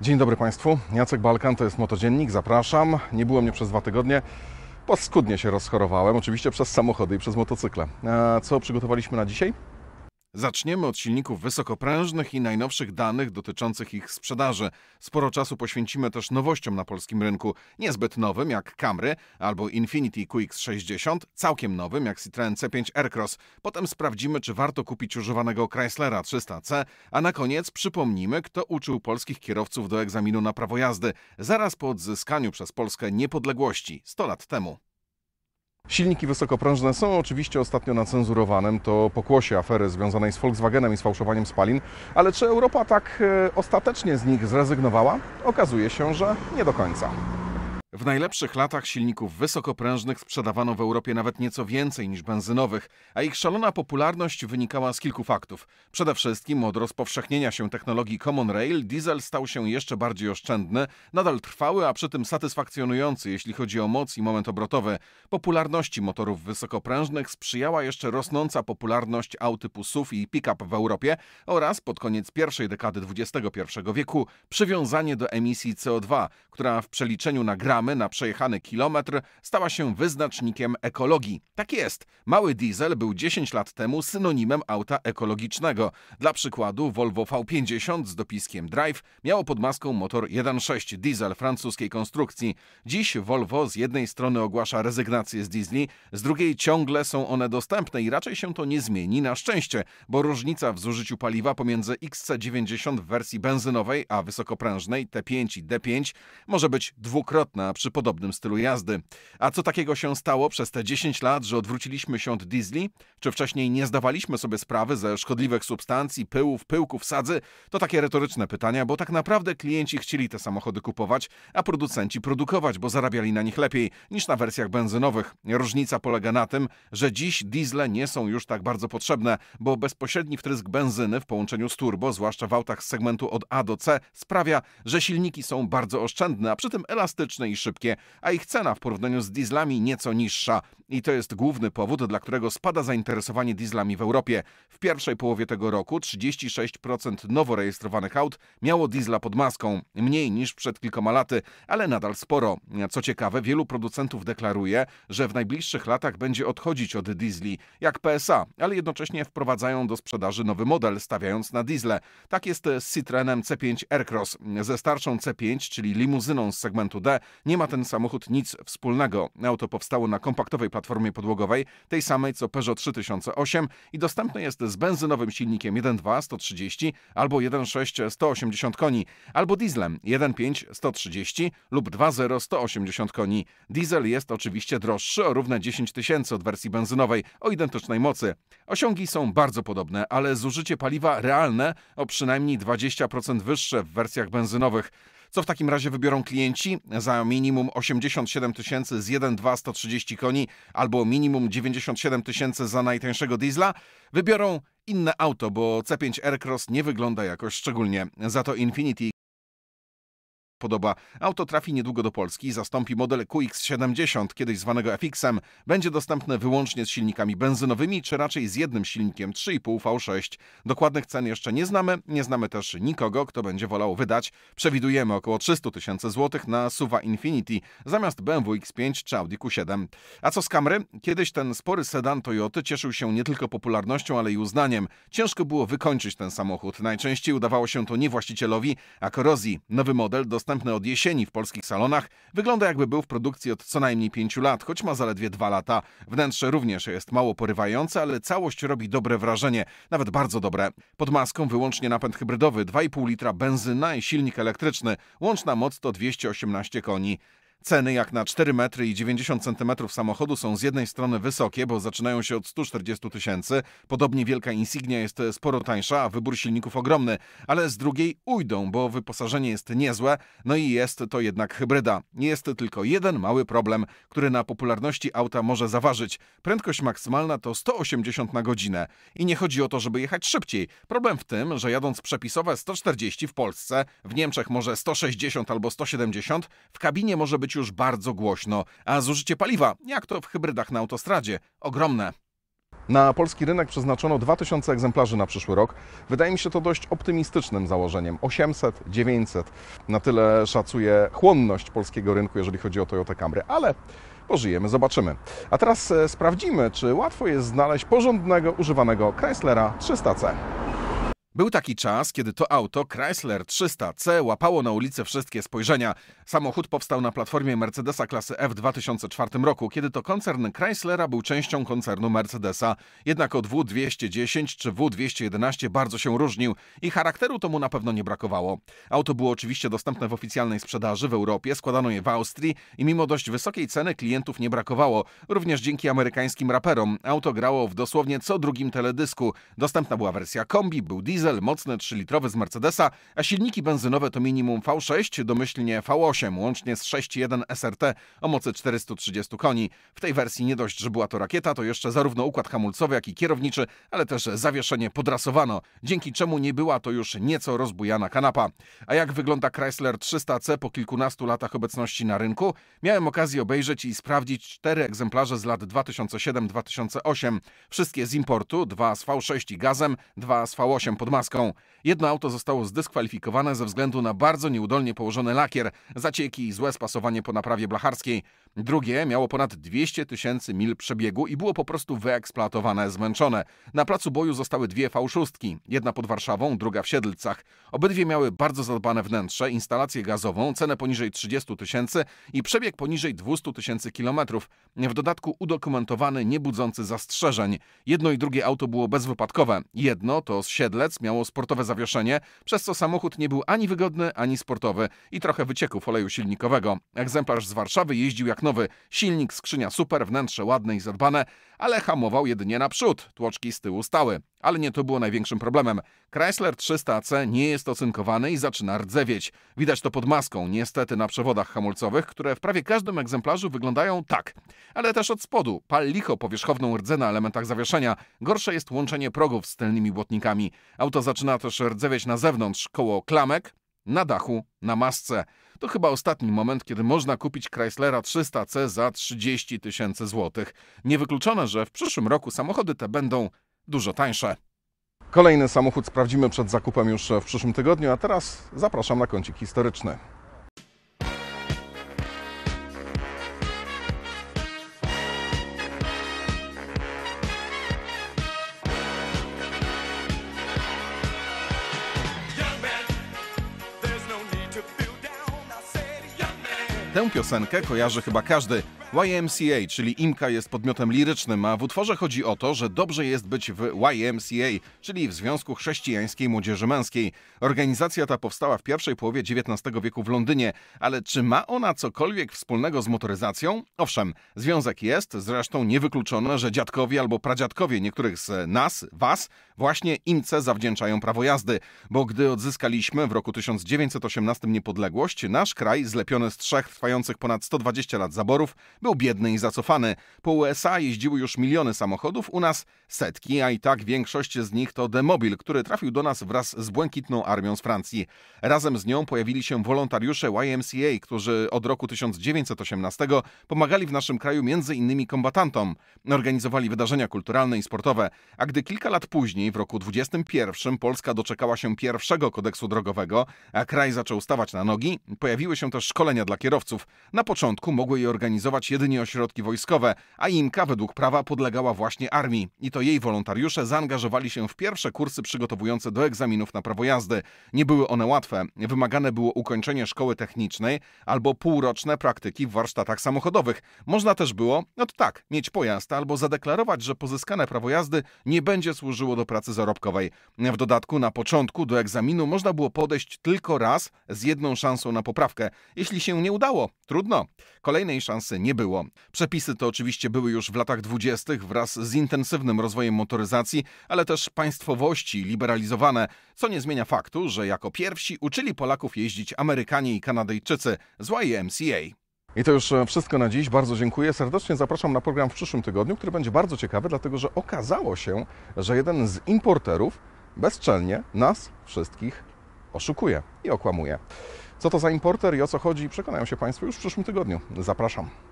Dzień dobry Państwu, Jacek Balkan, to jest Motodziennik, zapraszam. Nie było mnie przez dwa tygodnie, paskudnie się rozchorowałem, oczywiście przez samochody i przez motocykle. Co przygotowaliśmy na dzisiaj? Zaczniemy od silników wysokoprężnych i najnowszych danych dotyczących ich sprzedaży. Sporo czasu poświęcimy też nowościom na polskim rynku, niezbyt nowym jak Camry albo Infiniti QX60, całkiem nowym jak Citroen C5 Aircross. Potem sprawdzimy, czy warto kupić używanego Chryslera 300C, a na koniec przypomnimy, kto uczył polskich kierowców do egzaminu na prawo jazdy zaraz po odzyskaniu przez Polskę niepodległości 100 lat temu. Silniki wysokoprężne są oczywiście ostatnio na cenzurowanym, to pokłosie afery związanej z Volkswagenem i z fałszowaniem spalin, ale czy Europa tak e, ostatecznie z nich zrezygnowała? Okazuje się, że nie do końca. W najlepszych latach silników wysokoprężnych sprzedawano w Europie nawet nieco więcej niż benzynowych, a ich szalona popularność wynikała z kilku faktów. Przede wszystkim od rozpowszechnienia się technologii Common Rail diesel stał się jeszcze bardziej oszczędny, nadal trwały, a przy tym satysfakcjonujący, jeśli chodzi o moc i moment obrotowy. Popularności motorów wysokoprężnych sprzyjała jeszcze rosnąca popularność aut typu SUV i pick-up w Europie oraz pod koniec pierwszej dekady XXI wieku przywiązanie do emisji CO2, która w przeliczeniu na gram na przejechany kilometr stała się wyznacznikiem ekologii. Tak jest. Mały diesel był 10 lat temu synonimem auta ekologicznego. Dla przykładu Volvo V50 z dopiskiem Drive miało pod maską motor 1.6 diesel francuskiej konstrukcji. Dziś Volvo z jednej strony ogłasza rezygnację z diesli, z drugiej ciągle są one dostępne i raczej się to nie zmieni na szczęście, bo różnica w zużyciu paliwa pomiędzy XC90 w wersji benzynowej a wysokoprężnej T5 i D5 może być dwukrotna przy podobnym stylu jazdy. A co takiego się stało przez te 10 lat, że odwróciliśmy się od diesli? Czy wcześniej nie zdawaliśmy sobie sprawy ze szkodliwych substancji, pyłów, pyłków, sadzy? To takie retoryczne pytania, bo tak naprawdę klienci chcieli te samochody kupować, a producenci produkować, bo zarabiali na nich lepiej niż na wersjach benzynowych. Różnica polega na tym, że dziś diesle nie są już tak bardzo potrzebne, bo bezpośredni wtrysk benzyny w połączeniu z turbo, zwłaszcza w autach z segmentu od A do C, sprawia, że silniki są bardzo oszczędne, a przy tym elastyczne i szybkie, a ich cena w porównaniu z dieslami nieco niższa. I to jest główny powód, dla którego spada zainteresowanie dieslami w Europie. W pierwszej połowie tego roku 36% nowo rejestrowanych aut miało diesla pod maską. Mniej niż przed kilkoma laty, ale nadal sporo. Co ciekawe, wielu producentów deklaruje, że w najbliższych latach będzie odchodzić od diesli, jak PSA, ale jednocześnie wprowadzają do sprzedaży nowy model, stawiając na diesle. Tak jest z Citroenem C5 Aircross. Ze starszą C5, czyli limuzyną z segmentu D, nie ma ten samochód nic wspólnego. Auto powstało na kompaktowej platformie podłogowej, tej samej co Peugeot 3008 i dostępne jest z benzynowym silnikiem 1.2 130 albo 1.6 180 koni, albo dieslem 1.5 130 lub 2.0 180 koni. Diesel jest oczywiście droższy o równe 10 tysięcy od wersji benzynowej o identycznej mocy. Osiągi są bardzo podobne, ale zużycie paliwa realne o przynajmniej 20% wyższe w wersjach benzynowych. Co w takim razie wybiorą klienci? Za minimum 87 tysięcy z 1.2 130 koni albo minimum 97 tysięcy za najtańszego diesla? Wybiorą inne auto, bo C5 Aircross nie wygląda jakoś szczególnie. Za to Infinity podoba. Auto trafi niedługo do Polski i zastąpi model QX70, kiedyś zwanego FX-em. Będzie dostępne wyłącznie z silnikami benzynowymi, czy raczej z jednym silnikiem 3,5 V6. Dokładnych cen jeszcze nie znamy, nie znamy też nikogo, kto będzie wolał wydać. Przewidujemy około 300 tysięcy złotych na Suva Infinity zamiast BMW X5 czy Audi Q7. A co z Camry? Kiedyś ten spory sedan Toyota cieszył się nie tylko popularnością, ale i uznaniem. Ciężko było wykończyć ten samochód. Najczęściej udawało się to nie właścicielowi, a korozji. Nowy model dostanie dostępny od jesieni w polskich salonach, wygląda jakby był w produkcji od co najmniej pięciu lat, choć ma zaledwie dwa lata. Wnętrze również jest mało porywające, ale całość robi dobre wrażenie, nawet bardzo dobre. Pod maską wyłącznie napęd hybrydowy, 2,5 litra benzyna i silnik elektryczny. Łączna moc to 218 koni. Ceny jak na 4 metry i 90 centymetrów samochodu są z jednej strony wysokie, bo zaczynają się od 140 tysięcy, podobnie wielka insignia jest sporo tańsza, a wybór silników ogromny, ale z drugiej ujdą, bo wyposażenie jest niezłe, no i jest to jednak hybryda. Jest tylko jeden mały problem, który na popularności auta może zaważyć. Prędkość maksymalna to 180 na godzinę. I nie chodzi o to, żeby jechać szybciej. Problem w tym, że jadąc przepisowe 140 w Polsce, w Niemczech może 160 albo 170, w kabinie może być być już bardzo głośno, a zużycie paliwa, jak to w hybrydach na autostradzie, ogromne. Na polski rynek przeznaczono 2000 egzemplarzy na przyszły rok. Wydaje mi się to dość optymistycznym założeniem. 800, 900. Na tyle szacuje chłonność polskiego rynku, jeżeli chodzi o Toyota Camry, ale pożyjemy, zobaczymy. A teraz e, sprawdzimy, czy łatwo jest znaleźć porządnego, używanego Chryslera 300C. Był taki czas, kiedy to auto Chrysler 300C łapało na ulicy wszystkie spojrzenia. Samochód powstał na platformie Mercedesa klasy F w 2004 roku, kiedy to koncern Chryslera był częścią koncernu Mercedesa. Jednak o W210 czy W211 bardzo się różnił i charakteru to mu na pewno nie brakowało. Auto było oczywiście dostępne w oficjalnej sprzedaży w Europie, składano je w Austrii i mimo dość wysokiej ceny klientów nie brakowało. Również dzięki amerykańskim raperom auto grało w dosłownie co drugim teledysku. Dostępna była wersja kombi, był diesel, diesel, mocne 3 litrowy z Mercedesa, a silniki benzynowe to minimum V6, domyślnie V8, łącznie z 6.1 SRT o mocy 430 koni. W tej wersji nie dość, że była to rakieta, to jeszcze zarówno układ hamulcowy, jak i kierowniczy, ale też zawieszenie podrasowano, dzięki czemu nie była to już nieco rozbujana kanapa. A jak wygląda Chrysler 300C po kilkunastu latach obecności na rynku? Miałem okazję obejrzeć i sprawdzić cztery egzemplarze z lat 2007-2008. Wszystkie z importu, dwa z V6 i gazem, dwa z V8 pod maską. Jedno auto zostało zdyskwalifikowane ze względu na bardzo nieudolnie położony lakier, zacieki i złe spasowanie po naprawie blacharskiej. Drugie miało ponad 200 tysięcy mil przebiegu i było po prostu wyeksploatowane, zmęczone. Na placu boju zostały dwie fałszustki, jedna pod Warszawą, druga w Siedlcach. Obydwie miały bardzo zadbane wnętrze, instalację gazową, cenę poniżej 30 tysięcy i przebieg poniżej 200 tysięcy kilometrów. W dodatku udokumentowany, niebudzący zastrzeżeń. Jedno i drugie auto było bezwypadkowe. Jedno, to z Siedlec, miało sportowe zawieszenie, przez co samochód nie był ani wygodny, ani sportowy i trochę wycieków oleju silnikowego. Egzemplarz z Warszawy jeździł jak jak nowy. Silnik, skrzynia super, wnętrze ładne i zadbane, ale hamował jedynie naprzód, tłoczki z tyłu stały. Ale nie to było największym problemem. Chrysler 300C nie jest ocynkowany i zaczyna rdzewieć. Widać to pod maską, niestety na przewodach hamulcowych, które w prawie każdym egzemplarzu wyglądają tak. Ale też od spodu. Pal licho powierzchowną rdzę na elementach zawieszenia. Gorsze jest łączenie progów z tylnymi błotnikami. Auto zaczyna też rdzewieć na zewnątrz, koło klamek, na dachu, na masce. To chyba ostatni moment, kiedy można kupić Chryslera 300C za 30 tysięcy złotych. Niewykluczone, że w przyszłym roku samochody te będą dużo tańsze. Kolejny samochód sprawdzimy przed zakupem już w przyszłym tygodniu, a teraz zapraszam na kącik historyczny. Tę piosenkę kojarzy chyba każdy. YMCA, czyli Imka jest podmiotem lirycznym, a w utworze chodzi o to, że dobrze jest być w YMCA, czyli w Związku Chrześcijańskiej Młodzieży Męskiej. Organizacja ta powstała w pierwszej połowie XIX wieku w Londynie, ale czy ma ona cokolwiek wspólnego z motoryzacją? Owszem, związek jest, zresztą niewykluczone, że dziadkowie albo pradziadkowie niektórych z nas, was, właśnie Imce zawdzięczają prawo jazdy, bo gdy odzyskaliśmy w roku 1918 niepodległość, nasz kraj zlepiony z trzech trwających ponad 120 lat zaborów był biedny i zacofany. Po USA jeździły już miliony samochodów, u nas setki, a i tak większość z nich to demobil, który trafił do nas wraz z błękitną armią z Francji. Razem z nią pojawili się wolontariusze YMCA, którzy od roku 1918 pomagali w naszym kraju między innymi kombatantom. Organizowali wydarzenia kulturalne i sportowe, a gdy kilka lat później, w roku 21, Polska doczekała się pierwszego kodeksu drogowego, a kraj zaczął stawać na nogi, pojawiły się też szkolenia dla kierowców. Na początku mogły je organizować jedynie ośrodki wojskowe, a IMKA według prawa podlegała właśnie armii. I to jej wolontariusze zaangażowali się w pierwsze kursy przygotowujące do egzaminów na prawo jazdy. Nie były one łatwe. Wymagane było ukończenie szkoły technicznej albo półroczne praktyki w warsztatach samochodowych. Można też było, no to tak, mieć pojazd albo zadeklarować, że pozyskane prawo jazdy nie będzie służyło do pracy zarobkowej. W dodatku na początku do egzaminu można było podejść tylko raz z jedną szansą na poprawkę. Jeśli się nie udało, Trudno. Kolejnej szansy nie było. Przepisy to oczywiście były już w latach dwudziestych wraz z intensywnym rozwojem motoryzacji, ale też państwowości liberalizowane, co nie zmienia faktu, że jako pierwsi uczyli Polaków jeździć Amerykanie i Kanadyjczycy z YMCA. I to już e, wszystko na dziś. Bardzo dziękuję. Serdecznie zapraszam na program w przyszłym tygodniu, który będzie bardzo ciekawy, dlatego że okazało się, że jeden z importerów bezczelnie nas wszystkich oszukuje i okłamuje. Co to za importer i o co chodzi, przekonają się Państwo już w przyszłym tygodniu. Zapraszam.